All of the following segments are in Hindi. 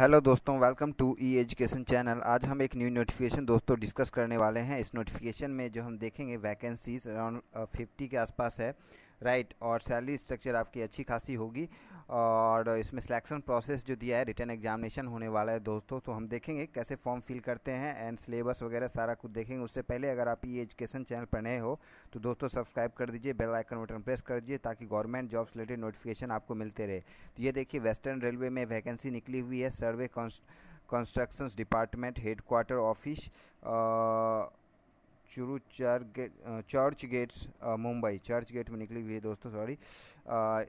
हेलो दोस्तों welcome to E education channel आज हम एक न्यू नोटिफिकेशन दोस्तों डिस्कस करने वाले हैं इस नोटिफिकेशन में जो हम देखेंगे वैकेंसीज अराउंड फिफ्टी के आसपास है राइट और सैलरी स्ट्रक्चर आपकी अच्छी खासी होगी और इसमें सिलेक्शन प्रोसेस जो दिया है रिटर्न एग्जामिनेशन होने वाला है दोस्तों तो हम देखेंगे कैसे फॉर्म फिल करते हैं एंड सिलेबस वगैरह सारा कुछ देखेंगे उससे पहले अगर आप ये एजुकेशन चैनल पर नए हो तो दोस्तों सब्सक्राइब कर दीजिए बेल आइकन बटन प्रेस कर दीजिए ताकि गवर्नमेंट जॉब्स रिलेटेड नोटिफिकेशन आपको मिलते रहे तो ये देखिए वेस्टर्न रेलवे में वैकेंसी निकली हुई है survey constructions department headquarter office चुरू चार gate church gates Mumbai Churchgate में निकली हुई है दोस्तों सॉरी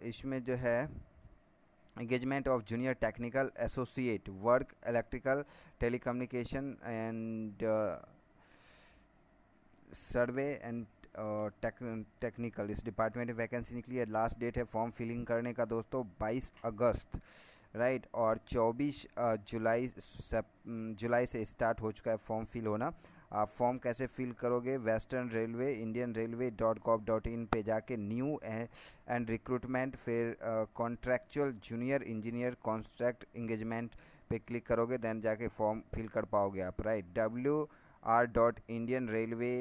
इसमें जो है engagement of junior technical associate work electrical telecommunication and survey and technical इस डिपार्टमेंट में वैकेंसी निकली है लास्ट डेट है फॉर्म फिलिंग करने का दोस्तों 22 अगस्त राइट और 24 जुलाई जुलाई से स्टार्ट हो चुका है फॉर्म फिल होना आप फॉर्म कैसे फिल करोगे western railway Indian railway dot cop dot in पर जाके न्यू एंड रिक्रूटमेंट फिर contractual junior engineer contract engagement पे क्लिक करोगे देन जाके फॉर्म फिल कर पाओगे आप right W R dot Indian railway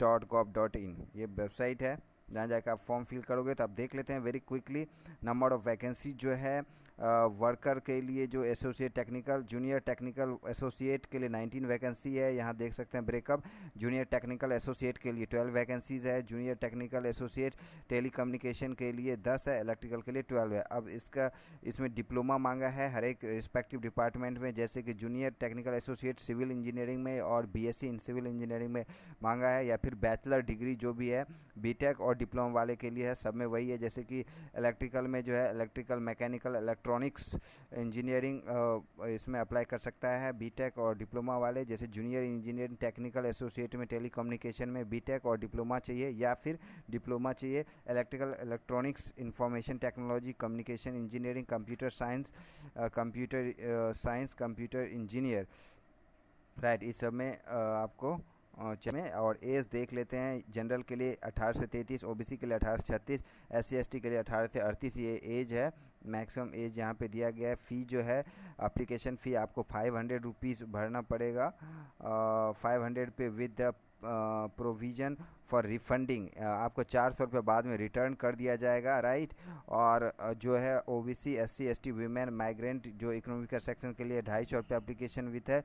dot gov dot in ये वेबसाइट है जहाँ जाकर आप फॉर्म फिल करोगे तो आप देख लेते हैं very quickly number of vacancy जो है वर्कर के लिए जो associate technical junior technical associate के लिए 19 वैकेंसी है यहाँ देख सकते हैं ब्रेकअप जूनियर टेक्निकल एसोसिएट के लिए 12 वैकेंसीज़ है जूनियर टेक्निकल एसोसिएट टेली के लिए 10 है इलेक्ट्रिकल के लिए 12 है अब इसका इसमें डिप्लोमा मांगा है हर एक रिस्पेक्टिव डिपार्टमेंट में जैसे कि junior technical associate civil engineering में और बी इन सिविल इंजीनियरिंग में मांगा है या फिर बैचलर डिग्री जो भी है बी और डिप्लोमा वाले के लिए है सब में वही है जैसे कि इलेक्ट्रिकल में जो है electrical mechanical electric electronics engineering uh, इसमें अप्लाई कर सकता है बीटेक और डिप्लोमा वाले जैसे जूनियर इंजीनियरिंग टेक्निकल एसोसिएट में टेलीकम्युनिकेशन में बीटेक और डिप्लोमा चाहिए या फिर डिप्लोमा चाहिए electrical electronics information technology communication engineering computer science computer science computer engineer right इस सब में uh, आपको में uh, और एज देख लेते हैं जनरल के लिए 18 से 33 ओबीसी के लिए 18 से 36 एस सी के लिए 18 से 38 ये एज है मैक्सिमम एज यहाँ पे दिया गया है फ़ी जो है अप्लीकेशन फ़ी आपको फाइव हंड्रेड रुपीज़ भरना पड़ेगा फाइव हंड्रेड पे with the provision for refunding आपको चार सौ रुपये बाद में रिटर्न कर दिया जाएगा राइट और जो है O B C S C S T women migrant जो इकोनॉमिकल सेक्शन के लिए ढाई सौ रुपये अप्लीकेशन विथ है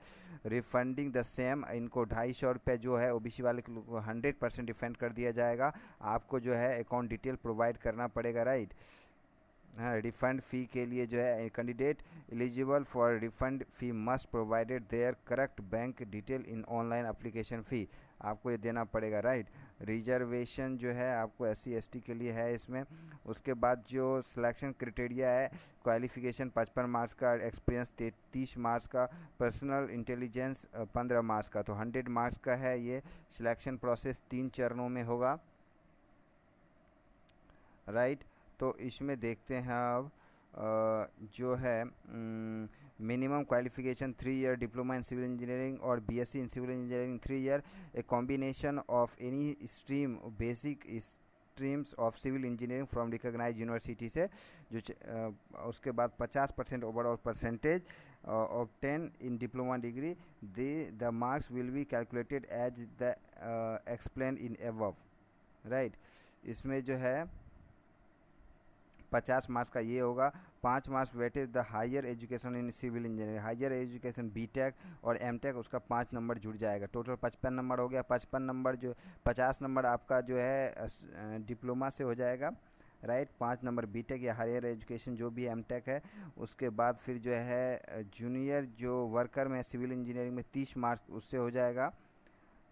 रिफंडिंग द सेम इनको ढाई सौ रुपये जो है ओ बी सी वाले को हंड्रेड परसेंट रिफंड कर दिया जाएगा आपको जो है अकाउंट डिटेल प्रोवाइड करना पड़ेगा राइट right? रिफंड हाँ, फ़ी के लिए जो है candidate eligible for refund fee must provided their correct bank detail in online application fee आपको ये देना पड़ेगा राइट रिजर्वेशन जो है आपको एस सी के लिए है इसमें उसके बाद जो सिलेक्शन क्राइटेरिया है क्वालिफिकेशन पचपन मार्क्स का एक्सपीरियंस तैतीस मार्क्स का पर्सनल इंटेलिजेंस पंद्रह मार्क्स का तो हंड्रेड मार्क्स का है ये सिलेक्शन प्रोसेस तीन चरणों में होगा राइट तो इसमें देखते हैं अब जो है minimum qualification three year diploma in civil engineering और BSc in civil engineering three year a combination of any stream basic streams of civil engineering from recognize university से जो आ, उसके बाद 50 percent overall percentage of ten in diploma degree the marks will be calculated as the explain in above right इसमें जो है पचास मार्क्स का ये होगा पाँच marks weightage the higher education in civil engineering higher education BTech और एमटेक उसका पाँच नंबर जुड़ जाएगा टोटल पचपन नंबर हो गया पचपन नंबर जो पचास नंबर आपका जो है डिप्लोमा से हो जाएगा राइट पाँच नंबर बीटेक या हायर एजुकेशन जो भी एमटेक है उसके बाद फिर जो है जूनियर जो वर्कर में सिविल इंजीनियरिंग में तीस मार्क्स उससे हो जाएगा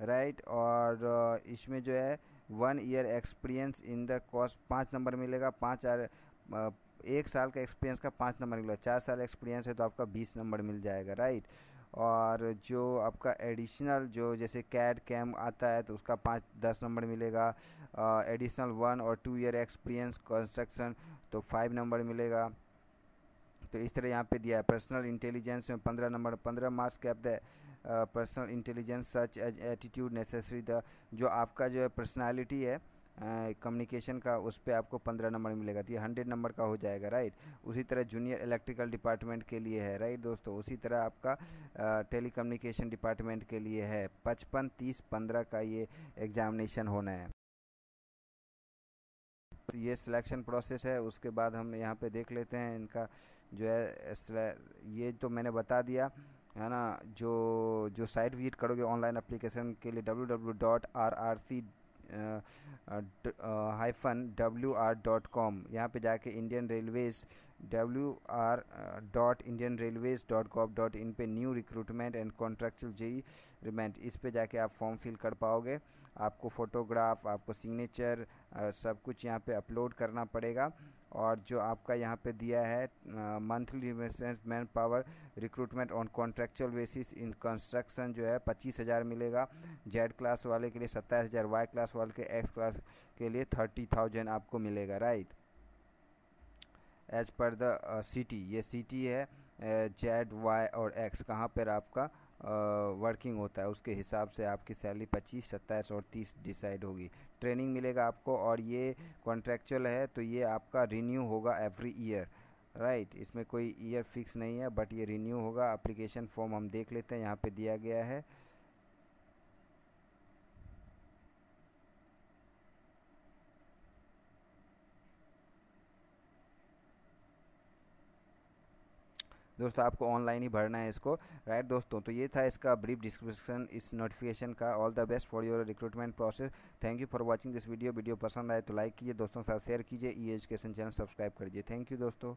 राइट right? और इसमें जो है one year experience in the cost पाँच नंबर मिलेगा पाँच आर एक साल का एक्सपीरियंस का पाँच नंबर मिलेगा चार साल एक्सपीरियंस है तो आपका बीस नंबर मिल जाएगा राइट और जो आपका एडिशनल जो जैसे कैड कैम आता है तो उसका पाँच दस नंबर मिलेगा एडिशनल वन और टू ईयर एक्सपीरियंस कंस्ट्रक्शन तो फाइव नंबर मिलेगा तो इस तरह यहाँ पे दिया है पर्सनल इंटेलिजेंस में पंद्रह नंबर पंद्रह मार्क्स के the personal intelligence such as attitude necessary the जो आपका जो है पर्सनैलिटी है कम्युनिकेशन uh, का उस पर आपको पंद्रह नंबर मिलेगा तो ये हंड्रेड नंबर का हो जाएगा राइट उसी तरह जूनियर इलेक्ट्रिकल डिपार्टमेंट के लिए है राइट दोस्तों उसी तरह आपका टेली कम्युनिकेशन डिपार्टमेंट के लिए है पचपन तीस पंद्रह का ये एग्जामिनेशन होना है तो ये सिलेक्शन प्रोसेस है उसके बाद हम यहाँ पे देख लेते हैं इनका जो है ये तो मैंने बता दिया है ना जो जो साइट विजिट करोगे ऑनलाइन एप्लीकेशन के लिए W W dot R R C hyphen W R dot com यहाँ पर जाके Indian railways W R dot Indian railways dot gov dot in पर new recruitment and contractual JE रिमेंट इस पर जाके आप फॉर्म फिल कर पाओगे आपको फ़ोटोग्राफ आपको सिग्नेचर सब कुछ यहाँ पे अपलोड करना पड़ेगा और जो आपका यहाँ पे दिया है monthly man power recruitment on contractual basis in construction जो है पच्चीस हज़ार मिलेगा जेड क्लास वाले के लिए सत्ताईस हज़ार वाई क्लास वाले के एक्स क्लास के लिए थर्टी थाउजेंड आपको मिलेगा right as per the city ये सिटी है जेड वाई और एक्स कहाँ पर आपका वर्किंग होता है उसके हिसाब से आपकी सैलरी पच्चीस सत्ताईस और तीस डिसाइड होगी ट्रेनिंग मिलेगा आपको और ये कॉन्ट्रेक्चुअल है तो ये आपका रिन्यू होगा एवरी ईयर राइट right, इसमें कोई ईयर फिक्स नहीं है बट ये रिन्यू होगा अप्लीकेशन फॉर्म हम देख लेते हैं यहाँ पे दिया गया है दोस्तों आपको ऑनलाइन ही भरना है इसको राइट दोस्तों तो ये था इसका ब्रीफ डिस्क्रिप्शन इस नोटिफिकेशन का all the best for your recruitment process thank you for watching this video video पसंद आए तो लाइक कीजिए दोस्तों के साथ शेयर कीजिए ई एजुकेशन चैनल सब्सक्राइब करिए थैंक यू दोस्तों